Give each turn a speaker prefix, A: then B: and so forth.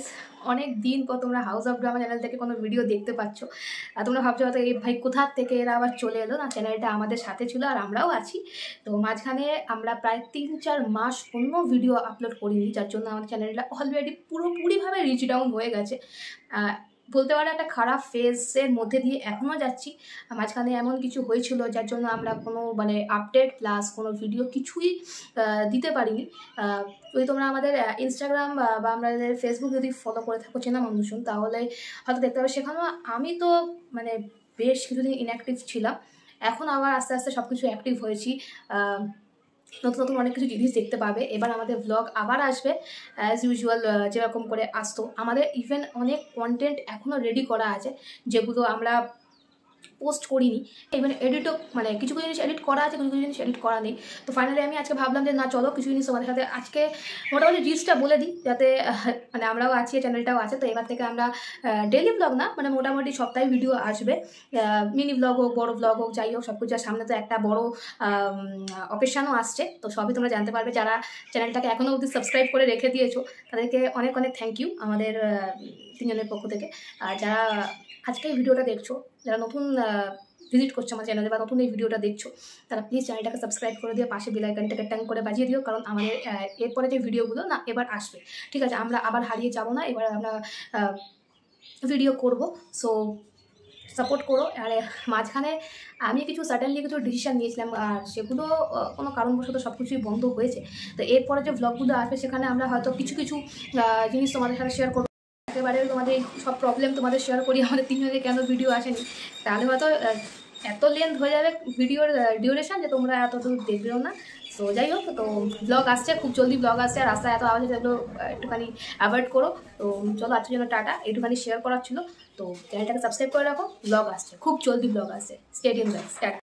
A: guys অনেক দিন পর তোমরা হাউস অফ ড্রামা চ্যানেল থেকে কোনো ভিডিও দেখতে পাচ্ছ আর তোমরা ভাবছো হয়তো এই ভাই কোথার থেকে এরা আবার চলে এলো না চ্যানেলটা আমাদের সাথে ছিল আর আমরাও আছি তো মাঝখানে আমরা প্রায় তিন চার মাস অন্য ভিডিও আপলোড করিনি যার জন্য আমাদের চ্যানেলটা অলরেডি পুরোপুরিভাবে রিচ ডাউন হয়ে গেছে বলতে পারো একটা খারাপ ফেজের মধ্যে দিয়ে এখনও যাচ্ছি মাঝখানে এমন কিছু হয়েছিল যার জন্য আমরা কোনো মানে আপডেট প্লাস কোনো ভিডিও কিছুই দিতে পারিনি যদি তোমরা আমাদের ইনস্টাগ্রাম বা আমাদের ফেসবুক যদি ফলো করে থাকো চেনা মানুষজন তাহলে হয়তো দেখতে পাবে সেখানেও আমি তো মানে বেশ কিছুদিন ইনঅ্যাক্টিভ ছিলাম এখন আবার আস্তে আস্তে সব কিছু অ্যাক্টিভ হয়েছি নতুন নতুন অনেক কিছু জিনিস দেখতে পাবে এবার আমাদের ব্লগ আবার আসবে অ্যাজ ইউজুয়াল যেরকম করে আসতো আমাদের ইভেন অনেক কন্টেন্ট এখনও রেডি করা আছে যেগুলো আমরা পোস্ট করিনি ইভেন মানে এডিটও মানে কিছু কিছু জিনিস এডিট করা আছে কিছু কিছু জিনিস এডিট করা নেই তো ফাইনালি আমি আজকে ভাবলাম যে না চলো কিছু জিনিস তোমাদের সাথে আজকে মোটামুটি রিলসটা বলে দিই যাতে মানে আমরাও আছি চ্যানেলটাও আছে তো এবার থেকে আমরা ডেলি ব্লগ না মানে মোটামুটি সপ্তাহে ভিডিও আসবে মিনি ব্লগ হোক বড়ো ব্লগ হোক যাই হোক সব কিছু সামনে তো একটা বড় অপেশানও আসছে তো সবই তোমরা জানতে পারবে যারা চ্যানেলটাকে এখনও অবধি সাবস্ক্রাইব করে রেখে দিয়েছো তাদেরকে অনেক অনেক থ্যাংক ইউ আমাদের তিনজনের পক্ষ থেকে আর যারা আজকে ভিডিওটা দেখছো যারা নতুন ভিজিট করছো আমার চ্যানেলে বা নতুন এই ভিডিওটা দেখছো তারা প্লিজ চ্যানেলটাকে সাবস্ক্রাইব করে দিয়ে পাশে বিলাইকানটাকে ট্যাং করে বাজিয়ে দিও কারণ আমাদের এরপরে যে ভিডিওগুলো না এবার আসবে ঠিক আছে আমরা আবার হারিয়ে যাবো না এবার আমরা ভিডিও করব সো সাপোর্ট করো আর মাঝখানে আমি কিছু সাডেনলি কিছু ডিসিশান নিয়েছিলাম আর সেগুলো কোনো কারণবশত সব কিছুই বন্ধ হয়েছে তো এরপরে যে ব্লগগুলো আসবে সেখানে আমরা হয়তো কিছু কিছু জিনিস তোমাদের সাথে শেয়ার করবো একেবারে তোমাদের সব প্রবলেম তোমাদের শেয়ার করি আমাদের তিনজনের কেন ভিডিও আসেনি তাহলে হয়তো এত লেন্থ হয়ে যাবে ভিডিওর ডিউরেশন যে তোমরা এত দূর দেখবেও না তো যাই হোক তো ব্লগ আসছে খুব জলদি ব্লগ আসছে আর রাস্তায় এত আওয়াজ সেগুলো একটুখানি অ্যাভয়েড করো তো চলো আজকের জন্য টাটা একটুখানি শেয়ার করার ছিল তো চ্যানেলটাকে সাবস্ক্রাইব করে রাখো ব্লগ আসছে খুব জলদি ব্লগ আসছে স্টেডিয়াম ব্লগ